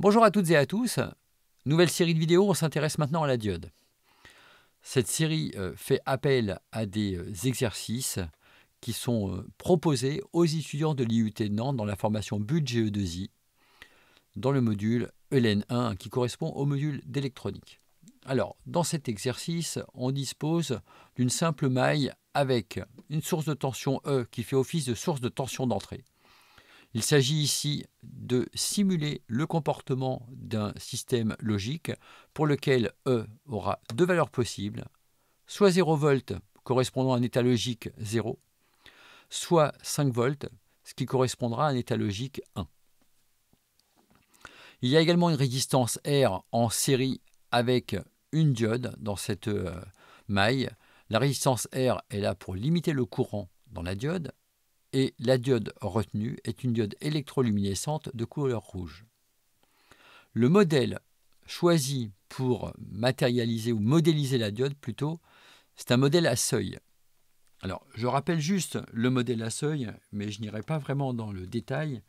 Bonjour à toutes et à tous. Nouvelle série de vidéos, on s'intéresse maintenant à la diode. Cette série euh, fait appel à des euh, exercices qui sont euh, proposés aux étudiants de l'IUT de Nantes dans la formation Budget 2 e i dans le module ELN e 1 qui correspond au module d'électronique. Alors, dans cet exercice, on dispose d'une simple maille avec une source de tension E qui fait office de source de tension d'entrée. Il s'agit ici de simuler le comportement d'un système logique pour lequel E aura deux valeurs possibles, soit 0 volts correspondant à un état logique 0, soit 5 volts, ce qui correspondra à un état logique 1. Il y a également une résistance R en série avec une diode dans cette euh, maille. La résistance R est là pour limiter le courant dans la diode et la diode retenue est une diode électroluminescente de couleur rouge. Le modèle choisi pour matérialiser ou modéliser la diode plutôt, c'est un modèle à seuil. Alors, je rappelle juste le modèle à seuil, mais je n'irai pas vraiment dans le détail.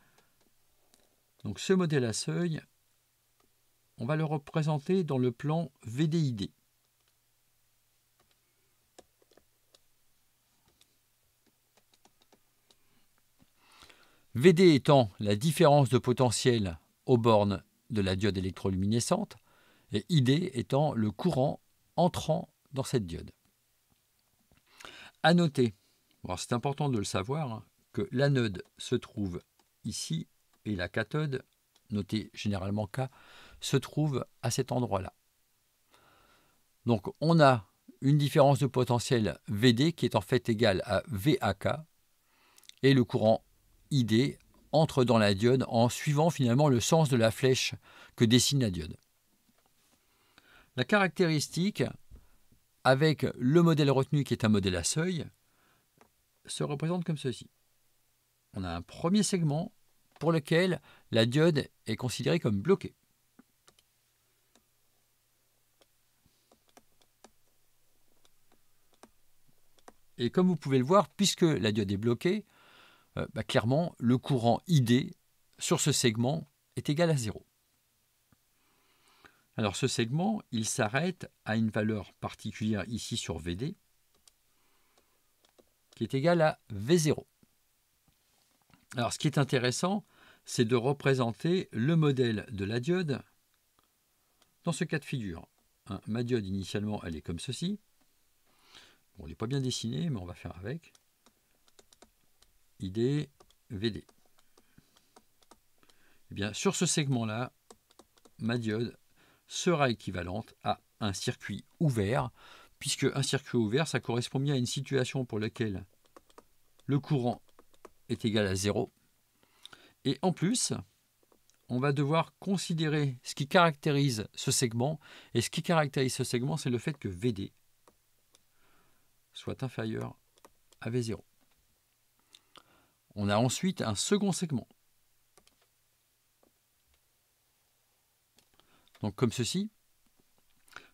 Donc ce modèle à seuil, on va le représenter dans le plan VDID. VD étant la différence de potentiel aux bornes de la diode électroluminescente, et ID étant le courant entrant dans cette diode. À noter, c'est important de le savoir, hein, que l'anode se trouve ici et la cathode, notée généralement K, se trouve à cet endroit-là. Donc on a une différence de potentiel VD qui est en fait égale à VAK et le courant Idée entre dans la diode en suivant finalement le sens de la flèche que dessine la diode. La caractéristique avec le modèle retenu qui est un modèle à seuil se représente comme ceci. On a un premier segment pour lequel la diode est considérée comme bloquée. Et comme vous pouvez le voir, puisque la diode est bloquée, euh, bah, clairement, le courant ID sur ce segment est égal à 0. Alors ce segment, il s'arrête à une valeur particulière ici sur VD, qui est égale à V0. Alors ce qui est intéressant, c'est de représenter le modèle de la diode dans ce cas de figure. Hein, ma diode, initialement, elle est comme ceci. Bon, elle n'est pas bien dessinée, mais on va faire avec. ID VD. Et eh bien, sur ce segment-là, ma diode sera équivalente à un circuit ouvert, puisque un circuit ouvert, ça correspond bien à une situation pour laquelle le courant est égal à 0. Et en plus, on va devoir considérer ce qui caractérise ce segment. Et ce qui caractérise ce segment, c'est le fait que VD soit inférieur à V0. On a ensuite un second segment. Donc comme ceci.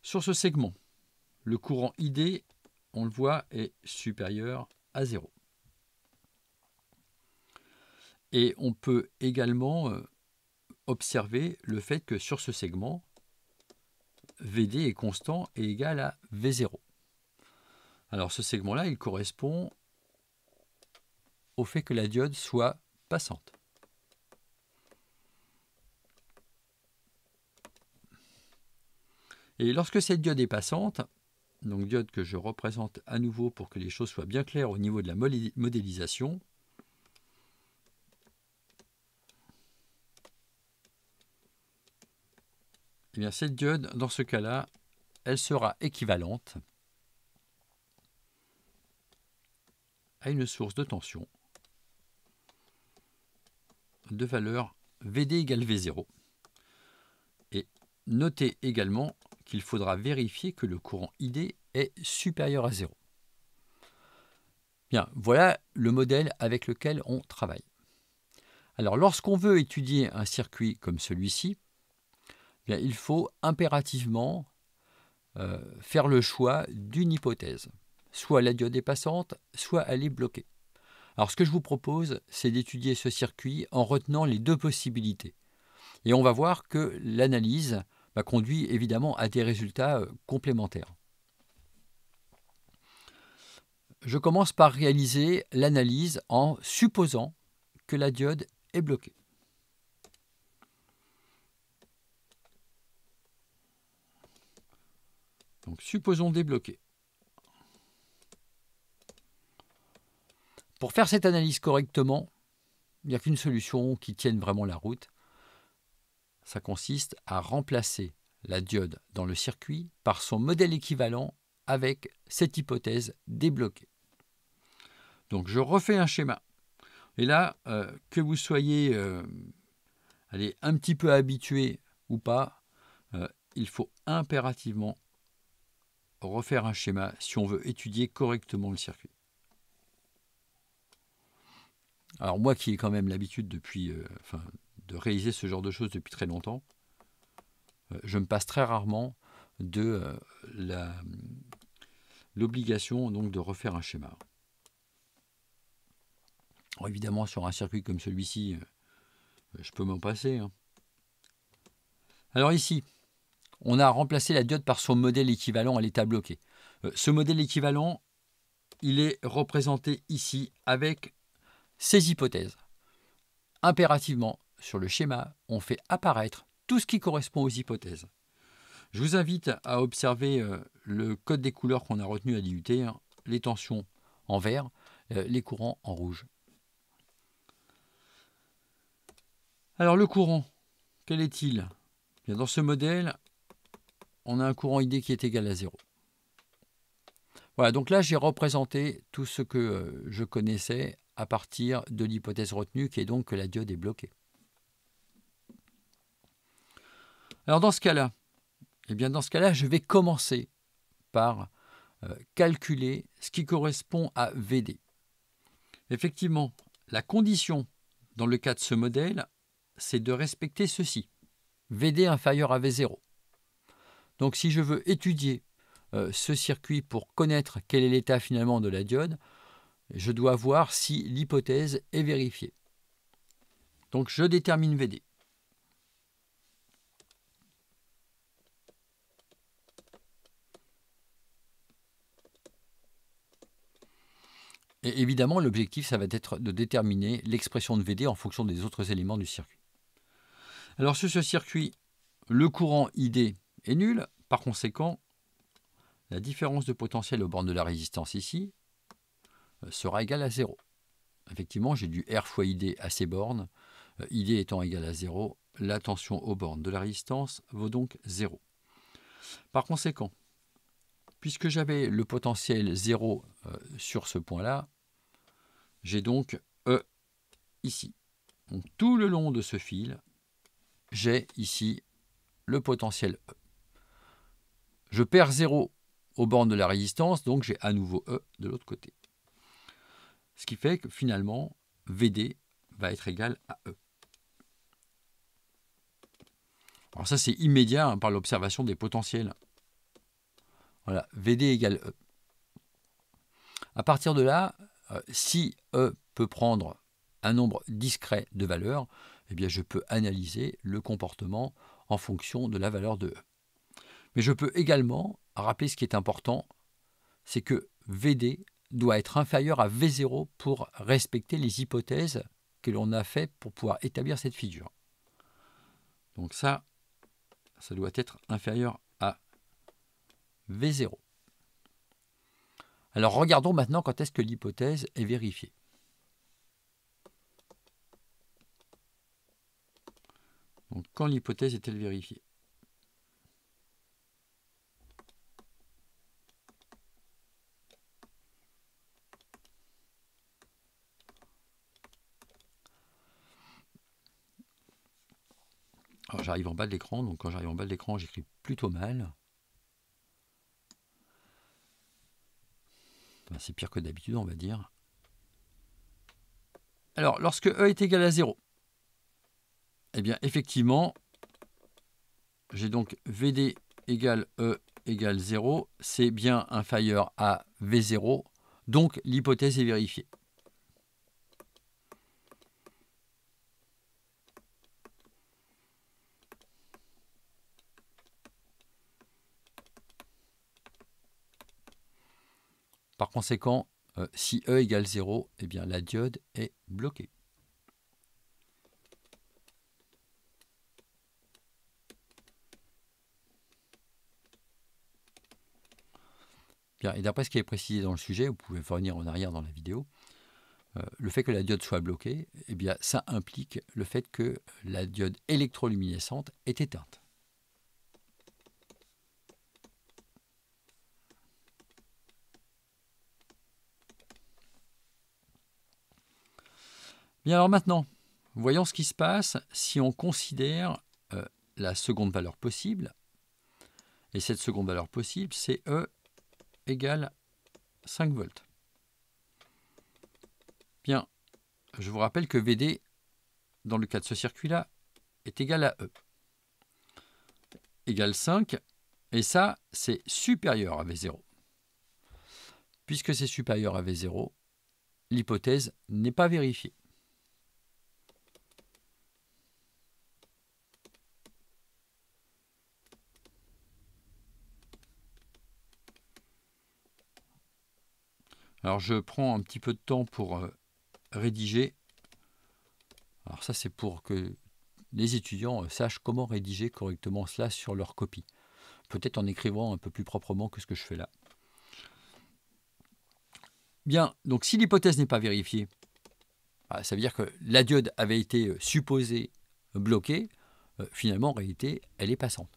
Sur ce segment, le courant ID, on le voit, est supérieur à 0. Et on peut également euh, observer le fait que sur ce segment, VD est constant et égal à V0. Alors ce segment-là, il correspond au fait que la diode soit passante. Et lorsque cette diode est passante, donc diode que je représente à nouveau pour que les choses soient bien claires au niveau de la modélisation, eh cette diode, dans ce cas-là, elle sera équivalente à une source de tension de valeur VD égale V0. Et notez également qu'il faudra vérifier que le courant ID est supérieur à 0. Bien, voilà le modèle avec lequel on travaille. Alors, lorsqu'on veut étudier un circuit comme celui-ci, eh il faut impérativement euh, faire le choix d'une hypothèse. Soit la diode est passante, soit elle est bloquée. Alors ce que je vous propose, c'est d'étudier ce circuit en retenant les deux possibilités. Et on va voir que l'analyse bah, conduit évidemment à des résultats euh, complémentaires. Je commence par réaliser l'analyse en supposant que la diode est bloquée. Donc supposons débloquer. Pour faire cette analyse correctement, il n'y a qu'une solution qui tienne vraiment la route. Ça consiste à remplacer la diode dans le circuit par son modèle équivalent avec cette hypothèse débloquée. Donc je refais un schéma. Et là, euh, que vous soyez euh, un petit peu habitué ou pas, euh, il faut impérativement refaire un schéma si on veut étudier correctement le circuit. Alors moi qui ai quand même l'habitude depuis, euh, enfin, de réaliser ce genre de choses depuis très longtemps, euh, je me passe très rarement de euh, l'obligation donc de refaire un schéma. évidemment sur un circuit comme celui-ci, je peux m'en passer. Hein. Alors ici, on a remplacé la diode par son modèle équivalent à l'état bloqué. ce modèle équivalent, il est représenté ici avec ces hypothèses. Impérativement, sur le schéma, on fait apparaître tout ce qui correspond aux hypothèses. Je vous invite à observer euh, le code des couleurs qu'on a retenu à l'IUT, hein, les tensions en vert, euh, les courants en rouge. Alors le courant, quel est-il eh Dans ce modèle, on a un courant ID qui est égal à 0. Voilà, donc là j'ai représenté tout ce que euh, je connaissais à partir de l'hypothèse retenue qui est donc que la diode est bloquée. Alors dans ce cas-là, et eh bien dans ce cas-là, je vais commencer par euh, calculer ce qui correspond à VD. Effectivement, la condition dans le cas de ce modèle, c'est de respecter ceci. VD inférieur à V0. Donc si je veux étudier euh, ce circuit pour connaître quel est l'état finalement de la diode, je dois voir si l'hypothèse est vérifiée. Donc je détermine VD. Et évidemment, l'objectif, ça va être de déterminer l'expression de VD en fonction des autres éléments du circuit. Alors sur ce circuit, le courant ID est nul. Par conséquent, la différence de potentiel aux bornes de la résistance ici euh, sera égal à 0. Effectivement, j'ai du R fois ID à ces bornes. Euh, ID étant égal à 0, la tension aux bornes de la résistance vaut donc 0. Par conséquent, puisque j'avais le potentiel 0 euh, sur ce point-là, j'ai donc E ici. Donc, tout le long de ce fil, j'ai ici le potentiel E. Je perds 0 aux bornes de la résistance, donc j'ai à nouveau E de l'autre côté. Ce qui fait que finalement, VD va être égal à E. Alors ça, c'est immédiat hein, par l'observation des potentiels. Voilà, VD égale E. À partir de là, euh, si E peut prendre un nombre discret de valeurs, eh bien je peux analyser le comportement en fonction de la valeur de E. Mais je peux également rappeler ce qui est important, c'est que VD doit être inférieur à V0 pour respecter les hypothèses que l'on a faites pour pouvoir établir cette figure. Donc ça, ça doit être inférieur à V0. Alors regardons maintenant quand est-ce que l'hypothèse est vérifiée. Donc quand l'hypothèse est-elle vérifiée j'arrive en bas de l'écran. Donc quand j'arrive en bas de l'écran, j'écris plutôt mal. c'est pire que d'habitude, on va dire. Alors, lorsque E est égal à 0, et eh bien, effectivement, j'ai donc VD égale E égale 0. C'est bien un fire à V0. Donc, l'hypothèse est vérifiée. conséquent, euh, si E égale 0, eh bien, la diode est bloquée. et d'après ce qui est précisé dans le sujet, vous pouvez revenir en arrière dans la vidéo, euh, le fait que la diode soit bloquée, eh bien, ça implique le fait que la diode électroluminescente est éteinte. Bien alors maintenant, voyons ce qui se passe si on considère euh, la seconde valeur possible. Et cette seconde valeur possible, c'est E égale 5 volts. Bien, je vous rappelle que VD, dans le cas de ce circuit-là, est égal à E. Égale 5, et ça, c'est supérieur à V0. Puisque c'est supérieur à V0, l'hypothèse n'est pas vérifiée. Alors je prends un petit peu de temps pour euh, rédiger. Alors ça c'est pour que les étudiants euh, sachent comment rédiger correctement cela sur leur copie. Peut-être en écrivant un peu plus proprement que ce que je fais là. Bien, donc si l'hypothèse n'est pas vérifiée, bah, ça veut dire que la diode avait été euh, supposée bloquée. Finalement, en réalité, elle est passante.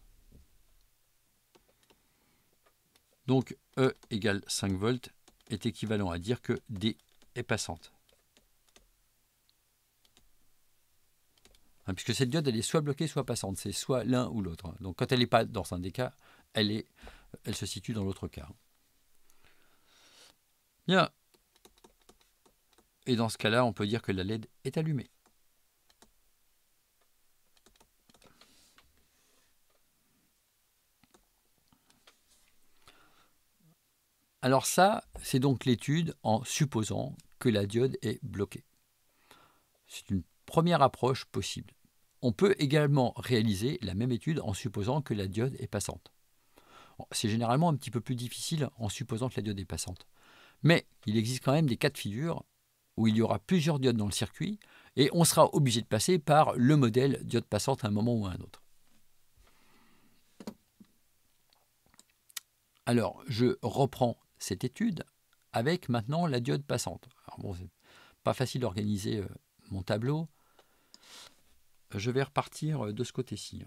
Donc E égale 5 volts est équivalent à dire que D est passante. Hein, puisque cette diode, elle est soit bloquée, soit passante. C'est soit l'un ou l'autre. Donc quand elle n'est pas dans un des cas, elle, est, elle se situe dans l'autre cas. Bien. Et dans ce cas-là, on peut dire que la LED est allumée. Alors ça, c'est donc l'étude en supposant que la diode est bloquée. C'est une première approche possible. On peut également réaliser la même étude en supposant que la diode est passante. C'est généralement un petit peu plus difficile en supposant que la diode est passante. Mais il existe quand même des cas de figure où il y aura plusieurs diodes dans le circuit et on sera obligé de passer par le modèle diode passante à un moment ou à un autre. Alors, je reprends cette étude avec maintenant la diode passante. Alors bon, c'est pas facile d'organiser euh, mon tableau. Je vais repartir euh, de ce côté-ci.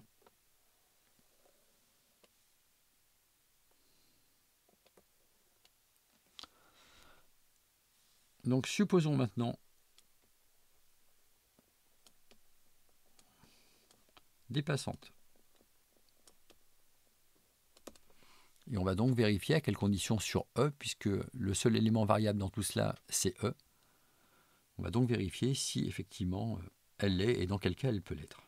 Donc supposons maintenant des passantes. Et on va donc vérifier à quelles conditions sur E, puisque le seul élément variable dans tout cela, c'est E. On va donc vérifier si effectivement euh, elle l'est et dans quel cas elle peut l'être.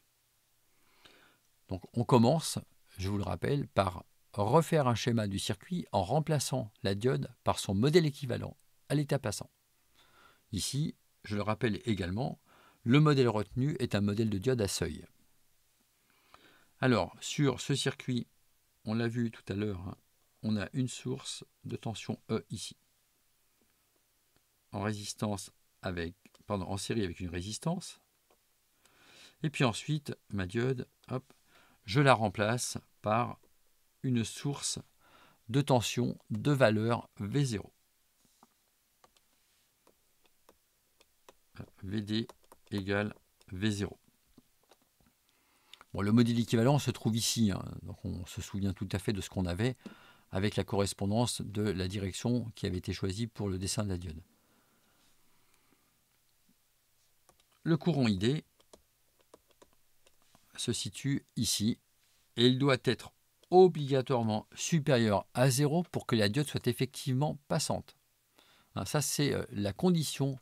Donc on commence, je vous le rappelle, par refaire un schéma du circuit en remplaçant la diode par son modèle équivalent à l'état passant. Ici, je le rappelle également, le modèle retenu est un modèle de diode à seuil. Alors, sur ce circuit, on l'a vu tout à l'heure, hein, on a une source de tension E ici. En résistance avec, pardon, en série avec une résistance. Et puis ensuite, ma diode, hop, je la remplace par une source de tension de valeur V0. VD égale V0. le modèle équivalent se trouve ici, hein. donc on se souvient tout à fait de ce qu'on avait avec la correspondance de la direction qui avait été choisie pour le dessin de la diode. Le courant ID se situe ici et il doit être obligatoirement supérieur à 0 pour que la diode soit effectivement passante. Hein, ça, c'est euh, la condition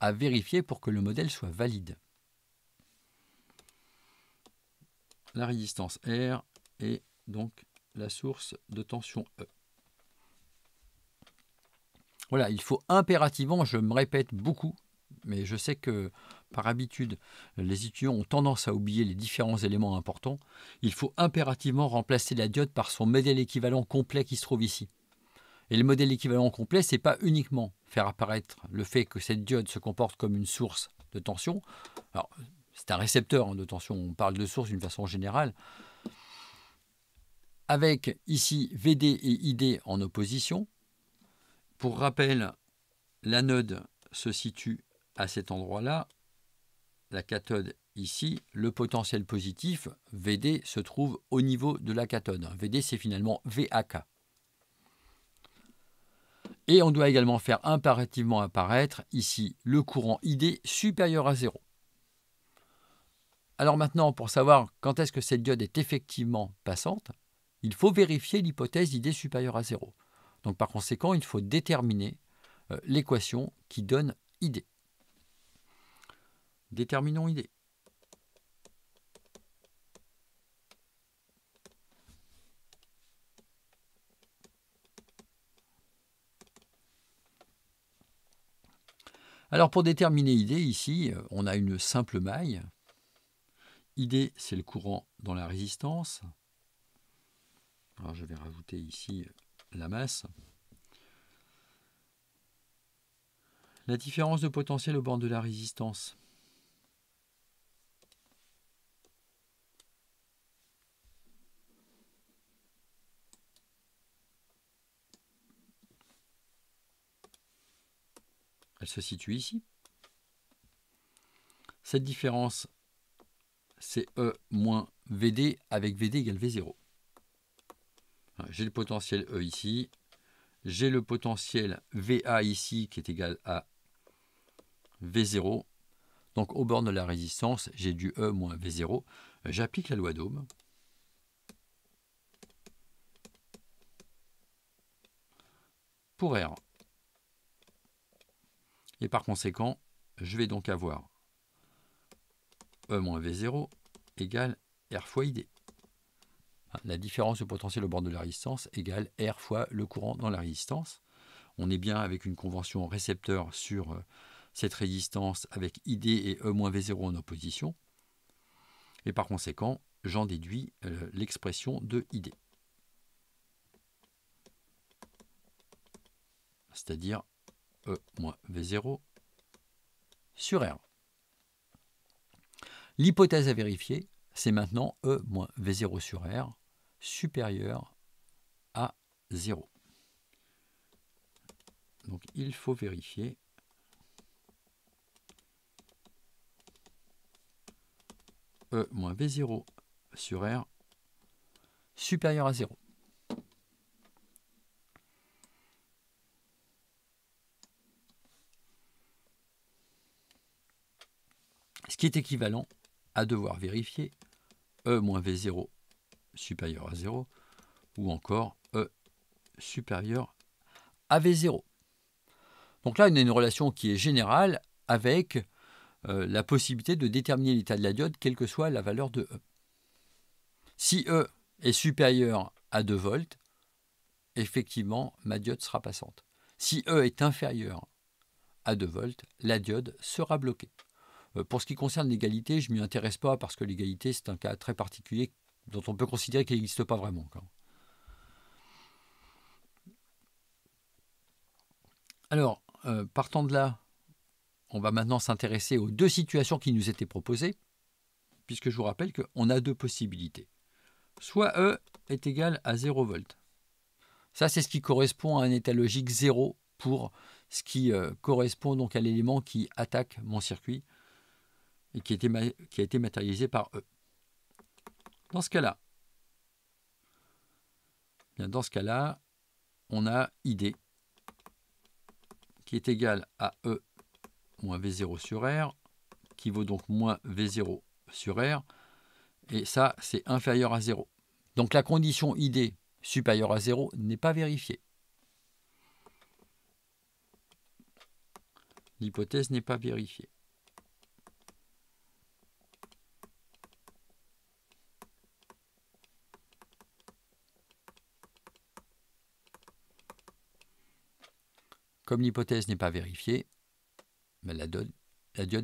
à vérifier pour que le modèle soit valide. La résistance R est donc la source de tension E. Voilà, il faut impérativement, je me répète beaucoup, mais je sais que par habitude, les étudiants ont tendance à oublier les différents éléments importants. Il faut impérativement remplacer la diode par son modèle équivalent complet qui se trouve ici. Et le modèle équivalent complet, c'est pas uniquement faire apparaître le fait que cette diode se comporte comme une source de tension. Alors, c'est un récepteur hein, de tension, on parle de source d'une façon générale avec ici VD et ID en opposition. Pour rappel, l'anode se situe à cet endroit-là, la cathode ici, le potentiel positif, VD, se trouve au niveau de la cathode. VD, c'est finalement VAK. Et on doit également faire impérativement apparaître ici le courant ID supérieur à 0. Alors maintenant, pour savoir quand est-ce que cette diode est effectivement passante, il faut vérifier l'hypothèse d'id supérieure à 0. Donc par conséquent, il faut déterminer euh, l'équation qui donne id. Déterminons id. Alors pour déterminer ID, ici, euh, on a une simple maille. ID, c'est le courant dans la résistance. Alors je vais rajouter ici la masse. La différence de potentiel au bord de la résistance. Elle se situe ici. Cette différence, c'est E moins VD avec VD égale V0 j'ai le potentiel E ici, j'ai le potentiel VA ici qui est égal à V0. Donc au bord de la résistance, j'ai du E moins V0. Euh, j'applique la loi d'Ohm. Pour R. Et par conséquent, je vais donc avoir E moins V0 égale R fois ID. Hein, la différence de potentiel au bord de la résistance égale R fois le courant dans la résistance. On est bien avec une convention récepteur sur euh, cette résistance avec ID et E-V0 en opposition. Et par conséquent, j'en déduis euh, l'expression de ID. C'est-à-dire E-V0 sur R. L'hypothèse à vérifier, c'est maintenant E-V0 sur R supérieur à 0. Donc il faut vérifier E moins V0 sur R supérieur à 0. Ce qui est équivalent à devoir vérifier E moins V0 supérieur à 0, ou encore E supérieur à V0. Donc là, on a une relation qui est générale avec euh, la possibilité de déterminer l'état de la diode, quelle que soit la valeur de E. Si E est supérieur à 2 volts, effectivement, ma diode sera passante. Si E est inférieur à 2 volts, la diode sera bloquée. Euh, pour ce qui concerne l'égalité, je ne m'y intéresse pas parce que l'égalité, c'est un cas très particulier dont on peut considérer qu'il n'existe pas vraiment. Alors, euh, partant de là, on va maintenant s'intéresser aux deux situations qui nous étaient proposées, puisque je vous rappelle qu'on a deux possibilités. Soit E est égal à 0 V. Ça, c'est ce qui correspond à un état logique 0 pour ce qui euh, correspond donc à l'élément qui attaque mon circuit et qui a été matérialisé par E. Dans ce cas-là, dans ce cas-là, on a ID qui est égal à E moins V0 sur R, qui vaut donc moins V0 sur R, et ça, c'est inférieur à 0. Donc la condition ID supérieure à 0 n'est pas vérifiée. L'hypothèse n'est pas vérifiée. Comme l'hypothèse n'est pas vérifiée, ben, la diode,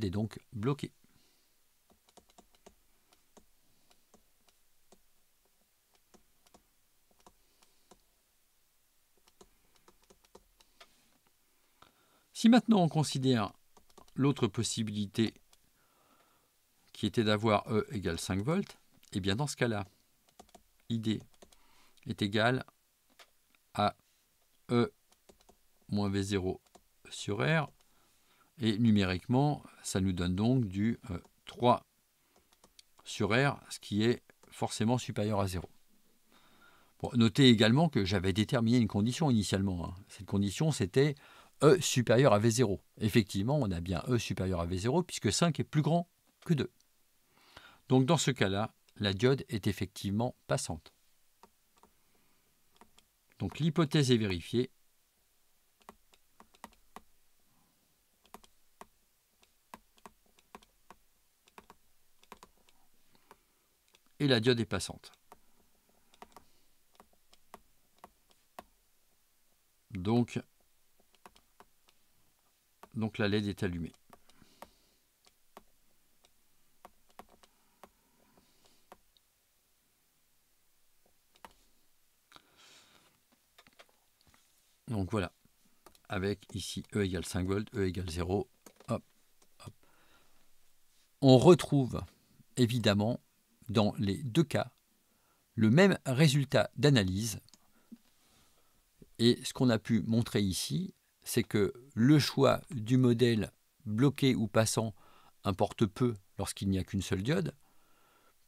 est donc bloquée. Si maintenant on considère l'autre possibilité qui était d'avoir E égale 5 volts, et eh bien dans ce cas-là, ID est égal à E moins V0 sur R. Et numériquement, ça nous donne donc du 3 euh, sur R, ce qui est forcément supérieur à 0. notez également que j'avais déterminé une condition initialement. Hein. Cette condition, c'était E supérieur à V0. Effectivement, on a bien E supérieur à V0 puisque 5 est plus grand que 2. Donc dans ce cas-là, la diode est effectivement passante. Donc l'hypothèse est vérifiée et la diode est passante. Donc, donc la LED est allumée. Donc voilà, avec ici E égale 5 volts, E égale 0. hop. On retrouve évidemment dans les deux cas le même résultat d'analyse. Et ce qu'on a pu montrer ici, c'est que le choix du modèle bloqué ou passant importe peu lorsqu'il n'y a qu'une seule diode,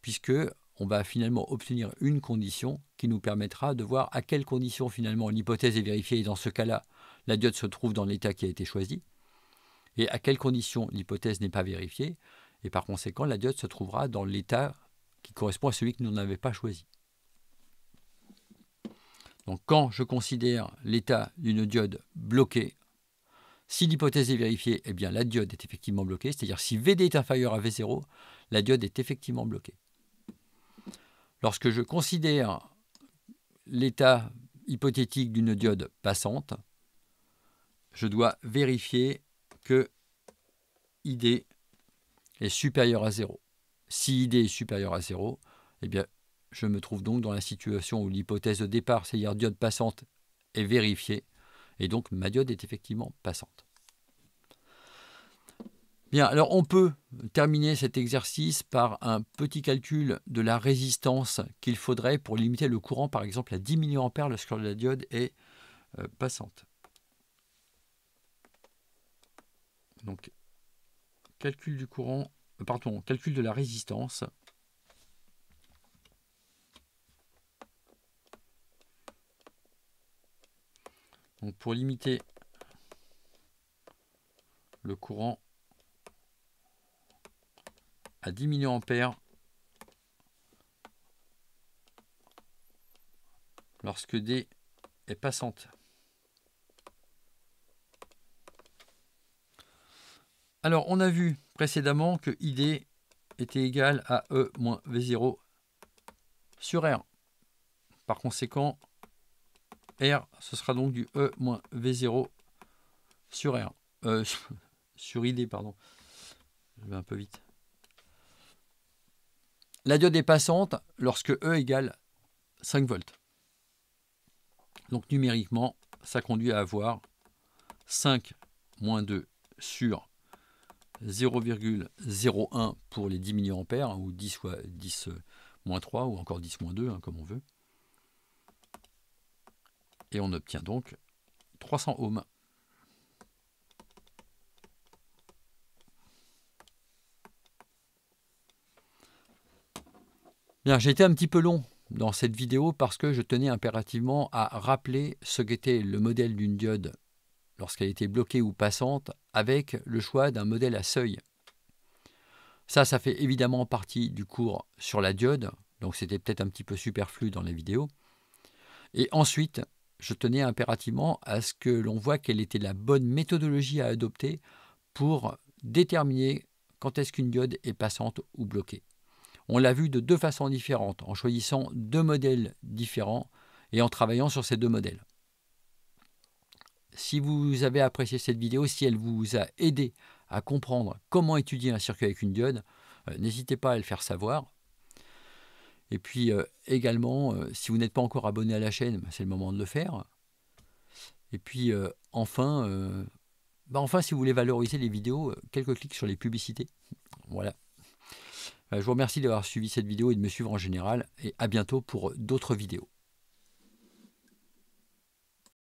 puisque on va finalement obtenir une condition qui nous permettra de voir à quelles conditions finalement l'hypothèse est vérifiée et dans ce cas-là, la diode se trouve dans l'état qui a été choisi, et à quelles conditions l'hypothèse n'est pas vérifiée, et par conséquent, la diode se trouvera dans l'état correspond à celui que nous n'avons pas choisi. Donc quand je considère l'état d'une diode bloquée, si l'hypothèse est vérifiée, eh bien la diode est effectivement bloquée, c'est-à-dire si VD est inférieur à V0, la diode est effectivement bloquée. Lorsque je considère l'état hypothétique d'une diode passante, je dois vérifier que ID est supérieur à 0 si ID est supérieur à 0, eh bien, je me trouve donc dans la situation où l'hypothèse de départ, c'est-à-dire diode passante, est vérifiée, et donc ma diode est effectivement passante. Bien, alors on peut terminer cet exercice par un petit calcul de la résistance qu'il faudrait pour limiter le courant, par exemple à 10 mA lorsque la diode est euh, passante. Donc, calcul du courant pardon, calcul de la résistance. Donc pour limiter le courant à 10 mA lorsque D est passante. Alors on a vu précédemment que ID était égal à E moins V0 sur R. Par conséquent, R, ce sera donc du E moins V0 sur R. Euh, sur ID, pardon. Je vais un peu vite. La diode est passante lorsque E égale 5 volts. Donc numériquement, ça conduit à avoir 5 moins 2 sur 0,01 pour les 10 mA, hein, ou 10 soit 10 3, ou encore 10 2, hein, comme on veut. Et on obtient donc 300 ohms. Bien, j'ai été un petit peu long dans cette vidéo parce que je tenais impérativement à rappeler ce qu'était le modèle d'une diode lorsqu'elle était bloquée ou passante, avec le choix d'un modèle à seuil. Ça, ça fait évidemment partie du cours sur la diode, donc c'était peut-être un petit peu superflu dans la vidéo. Et ensuite, je tenais impérativement à ce que l'on voit quelle était la bonne méthodologie à adopter pour déterminer quand est-ce qu'une diode est passante ou bloquée. On l'a vu de deux façons différentes, en choisissant deux modèles différents et en travaillant sur ces deux modèles. Si vous avez apprécié cette vidéo, si elle vous a aidé à comprendre comment étudier un circuit avec une diode, euh, n'hésitez pas à le faire savoir. Et puis euh, également, euh, si vous n'êtes pas encore abonné à la chaîne, bah, c'est le moment de le faire. Et puis enfin, bah, enfin, si vous voulez valoriser les vidéos, quelques clics sur les publicités. Voilà. Je vous remercie d'avoir suivi cette vidéo et de me suivre en général. Et à bientôt pour d'autres vidéos.